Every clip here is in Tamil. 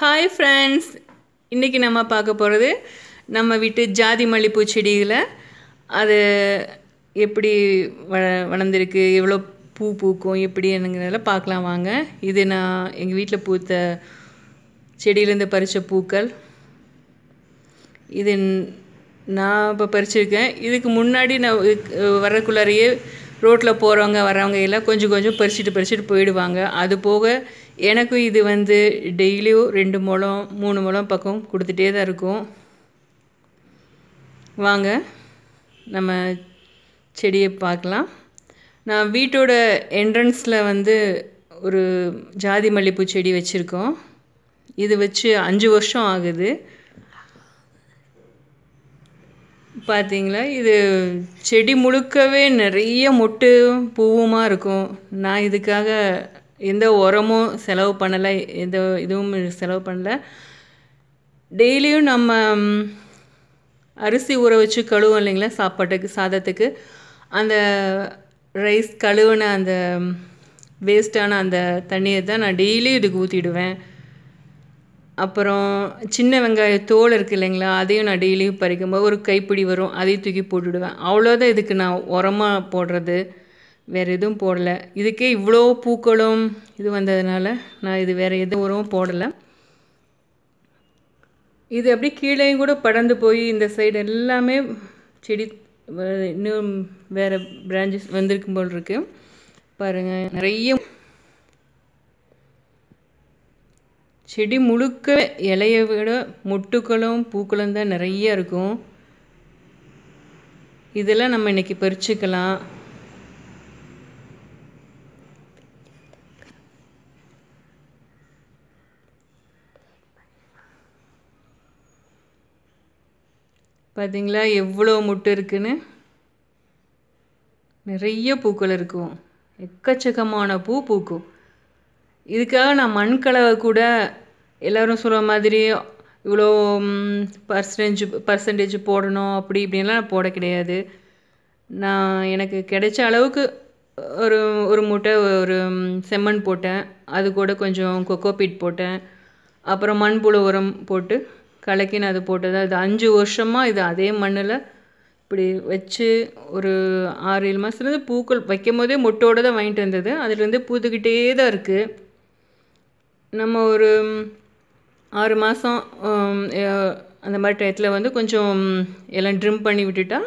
ஹாய் ஃப்ரெண்ட்ஸ் இன்றைக்கி நம்ம பார்க்க போகிறது நம்ம வீட்டு ஜாதி மல்லிப்பூ செடிகளை அது எப்படி வ வளர்ந்துருக்கு எவ்வளோ பூ பூக்கும் எப்படி என்னங்கிறதில் பார்க்கலாம் வாங்க இது நான் எங்கள் வீட்டில் பூத்த செடியிலேருந்து பறித்த பூக்கள் இது நான் இப்போ பறிச்சிருக்கேன் இதுக்கு முன்னாடி நான் வரக்குள்ளாரையே ரோட்டில் போகிறவங்க வரவங்க எல்லாம் கொஞ்சம் கொஞ்சம் பறிச்சுட்டு பறிச்சுட்டு போயிடுவாங்க அது போக எனக்கும் இது வந்து டெய்லியும் ரெண்டு முளம் மூணு முளம் பக்கம் கொடுத்துட்டே தான் இருக்கும் வாங்க நம்ம செடியை பார்க்கலாம் நான் வீட்டோட என்ட்ரன்ஸில் வந்து ஒரு ஜாதி மல்லிகைப்பூ செடி வச்சுருக்கோம் இது வச்சு அஞ்சு வருஷம் ஆகுது பார்த்தீங்களா இது செடி முழுக்கவே நிறைய மொட்டு பூவுமாக இருக்கும் நான் இதுக்காக எந்த உரமும் செலவு பண்ணலை எந்த இதுவும் செலவு பண்ணலை டெய்லியும் நம்ம அரிசி ஊற வச்சு கழுவோம் இல்லைங்களா சாப்பாட்டுக்கு சாதத்துக்கு அந்த ரைஸ் கழுவின அந்த வேஸ்ட்டான அந்த தண்ணியை தான் நான் டெய்லியும் இதுக்கு ஊற்றிடுவேன் அப்புறம் சின்ன வெங்காய தோல் இருக்குது இல்லைங்களா அதையும் நான் டெய்லியும் பறிக்கும்போது ஒரு கைப்பிடி வரும் அதையும் தூக்கி போட்டுவிடுவேன் அவ்வளோதான் இதுக்கு நான் உரமாக போடுறது வேறு எதுவும் போடலை இதுக்கே இவ்வளோ பூக்களும் இது வந்ததுனால நான் இது வேறு எதுவும் உரமும் போடலை இது அப்படியே கீழேயும் கூட படந்து போய் இந்த சைடு எல்லாமே செடி இன்னும் வேறு பிரான்ச்சஸ் வந்திருக்கும் போல் இருக்கு பாருங்கள் நிறைய செடி முழுக்க இலையை விட மொட்டுக்களும் பூக்களும் தான் நிறைய இருக்கும் இதெல்லாம் நம்ம இன்றைக்கி பறிச்சுக்கலாம் பார்த்தீங்களா எவ்வளோ முட்டு இருக்குன்னு நிறைய பூக்கள் இருக்கும் எக்கச்சக்கமான பூ பூக்கும் இதுக்காக நான் மண் கலவை கூட எல்லோரும் சொல்கிற மாதிரி இவ்வளோ பர்சன்டேஜ் பர்சன்டேஜ் போடணும் அப்படி இப்படின்லாம் நான் போட கிடையாது நான் எனக்கு கிடைச்ச அளவுக்கு ஒரு ஒரு மூட்டை ஒரு செம்மண் போட்டேன் அது கூட கொஞ்சம் கொக்கோ பீட் போட்டேன் அப்புறம் மண்புழு உரம் போட்டு கலக்கின்னு அது போட்டது இது அஞ்சு வருஷமாக இது அதே மண்ணில் இப்படி வச்சு ஒரு ஆறு ஏழு மாதத்துலேருந்து பூக்கள் வைக்கும் போதே மொட்டோடு தான் வாங்கிட்டு வந்தது அதுலேருந்து பூத்துக்கிட்டே தான் இருக்குது நம்ம ஒரு ஆறு மாதம் அந்த மாதிரி டயத்தில் வந்து கொஞ்சம் எல்லாம் ட்ரிம் பண்ணி விட்டுட்டா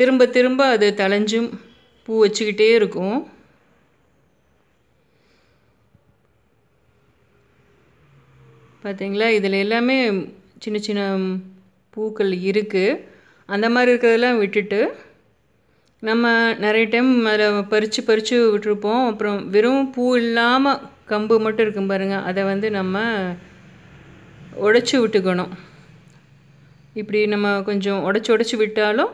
திரும்ப திரும்ப அது தழைஞ்சும் பூ வச்சுக்கிட்டே இருக்கும் பார்த்தீங்களா இதில் எல்லாமே சின்ன சின்ன பூக்கள் இருக்குது அந்த மாதிரி இருக்கிறதெல்லாம் விட்டுட்டு நம்ம நிறைய டைம் அதில் பறித்து பறித்து விட்டுருப்போம் அப்புறம் வெறும் பூ இல்லாமல் கம்பு மட்டும் இருக்கும் பாருங்கள் அதை வந்து நம்ம உடச்சி விட்டுக்கணும் இப்படி நம்ம கொஞ்சம் உடச்சி உடச்சி விட்டாலும்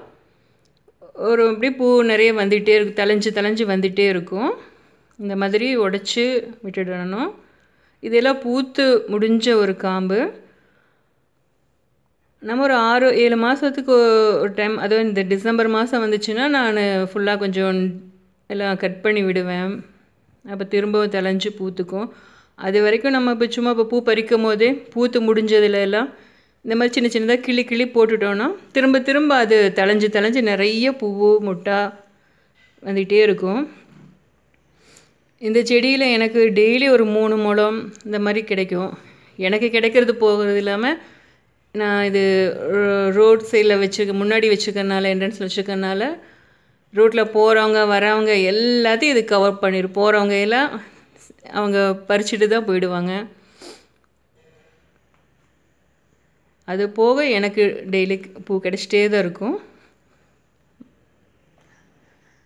ஒரு இப்படி பூ நிறைய வந்துகிட்டே இருக்கு தலைஞ்சு தலைஞ்சு வந்துகிட்டே இருக்கும் இந்த மாதிரி உடச்சி விட்டுடணும் இதெல்லாம் பூத்து முடிஞ்ச ஒரு காம்பு நம்ம ஒரு ஆறு ஏழு மாதத்துக்கு ஒரு டைம் அதுவும் இந்த டிசம்பர் மாதம் வந்துச்சுன்னா நான் ஃபுல்லாக கொஞ்சம் எல்லாம் கட் பண்ணி விடுவேன் அப்போ திரும்பவும் தெளைஞ்சு பூத்துக்கும் அது வரைக்கும் நம்ம இப்போ சும்மா இப்போ பூ பறிக்கும் போதே பூத்து முடிஞ்சதுல எல்லாம் இந்த மாதிரி சின்ன சின்னதாக கிளி கிளி போட்டுட்டோன்னா திரும்ப திரும்ப அது தெளைஞ்சு தெளைஞ்சு நிறைய பூவு முட்டா வந்துக்கிட்டே இருக்கும் இந்த செடியில் எனக்கு டெய்லி ஒரு மூணு முளம் இந்த மாதிரி கிடைக்கும் எனக்கு கிடைக்கிறது போகிறது இல்லாமல் நான் இது ரோட் சைடில் வச்சுக்க முன்னாடி வச்சுக்கறனால என்ட்ரன்ஸில் வச்சுக்கறனால ரோட்டில் போகிறவங்க வரவங்க எல்லாத்தையும் இது கவர் பண்ணிடு போகிறவங்க எல்லாம் அவங்க பறிச்சுட்டு தான் போயிடுவாங்க அது போக எனக்கு டெய்லி பூ கிடச்சிட்டே தான் இருக்கும்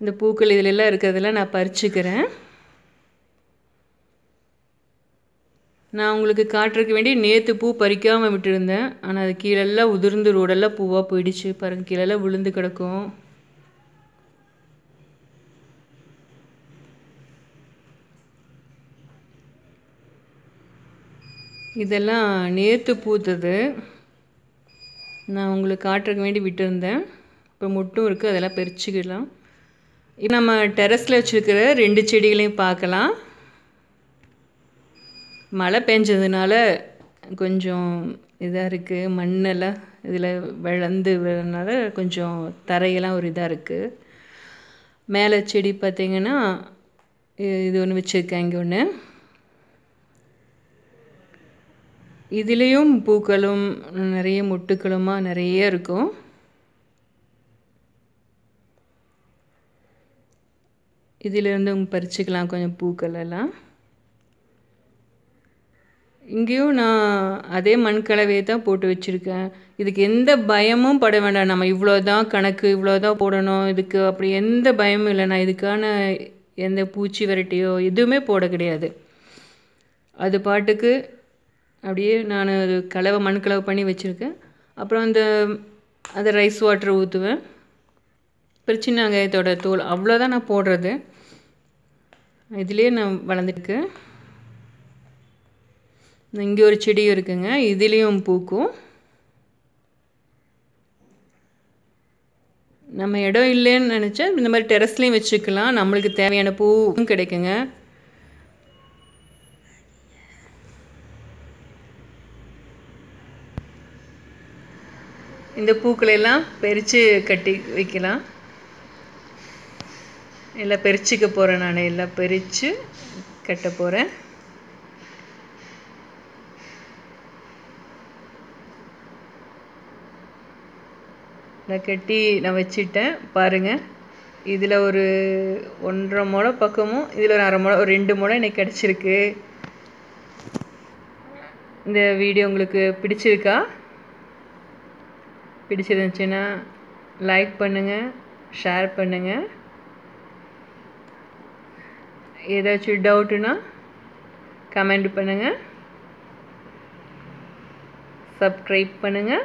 இந்த பூக்கள் இதிலெல்லாம் இருக்கிறதெல்லாம் நான் பறிச்சுக்கிறேன் நான் உங்களுக்கு காட்டுறதுக்கு வேண்டி நேற்று பூ பறிக்காமல் விட்டுருந்தேன் ஆனால் அது கீழெல்லாம் உதிர்ந்து ரோடெல்லாம் பூவாக போயிடுச்சு பாருங்கள் கீழெல்லாம் விழுந்து கிடக்கும் இதெல்லாம் நேற்று பூத்தது நான் உங்களுக்கு காட்டுறதுக்கு வேண்டி விட்டுருந்தேன் இப்போ முட்டும் இருக்குது அதெல்லாம் பறிச்சுக்கிடலாம் இப்போ நம்ம டெரஸில் வச்சுருக்கிற ரெண்டு செடிகளையும் பார்க்கலாம் மழை பெஞ்சதுனால கொஞ்சம் இதாக இருக்குது மண்ணெல்லாம் இதில் விளந்து விழுறதுனால கொஞ்சம் தரையெல்லாம் ஒரு இதாக இருக்குது மேலே செடி பார்த்திங்கன்னா இது ஒன்று வச்சுருக்கேன் இங்கே ஒன்று இதுலேயும் பூக்களும் நிறைய முட்டுக்களுமாக நிறைய இருக்கும் இதிலேருந்து பறிச்சுக்கலாம் கொஞ்சம் பூக்கள் எல்லாம் இங்கேயும் நான் அதே மண்கலவையை தான் போட்டு வச்சுருக்கேன் இதுக்கு எந்த பயமும் பட வேண்டாம் நம்ம இவ்வளோ தான் கணக்கு இவ்வளோ தான் போடணும் இதுக்கு அப்படி எந்த பயமும் இல்லை நான் இதுக்கான எந்த பூச்சி விரட்டியோ எதுவுமே போட கிடையாது அது பாட்டுக்கு அப்படியே நான் ஒரு கலவை மண் கலவை பண்ணி வச்சுருக்கேன் அப்புறம் அந்த அந்த ரைஸ் வாட்டர் ஊற்றுவேன் பிரச்சின வெங்காயத்தோட தோல் அவ்வளோதான் நான் போடுறது இதிலே நான் வளர்ந்துருக்கேன் இங்கே ஒரு செடி இருக்குங்க இதுலேயும் பூக்கும் நம்ம இடம் இல்லைன்னு நினச்சா இந்த மாதிரி டெரஸ்லேயும் வச்சுக்கலாம் நம்மளுக்கு தேவையான பூவும் கிடைக்குங்க இந்த பூக்களையெல்லாம் பறித்து கட்டி வைக்கலாம் எல்லாம் பறிச்சிக்க போகிறேன் நான் எல்லாம் பறித்து கட்ட போகிறேன் நான் கட்டி நான் வச்சுட்டேன் பாருங்கள் இதில் ஒரு ஒன்றரை முளை பக்கமும் இதில் ஒரு அரை முளை ஒரு ரெண்டு முளை எனக்கு கிடச்சிருக்கு இந்த வீடியோ உங்களுக்கு பிடிச்சிருக்கா பிடிச்சிருந்துச்சுன்னா லைக் பண்ணுங்கள் ஷேர் பண்ணுங்கள் ஏதாச்சும் டவுட்டுனா கமெண்ட் பண்ணுங்கள் சப்ஸ்கிரைப் பண்ணுங்கள்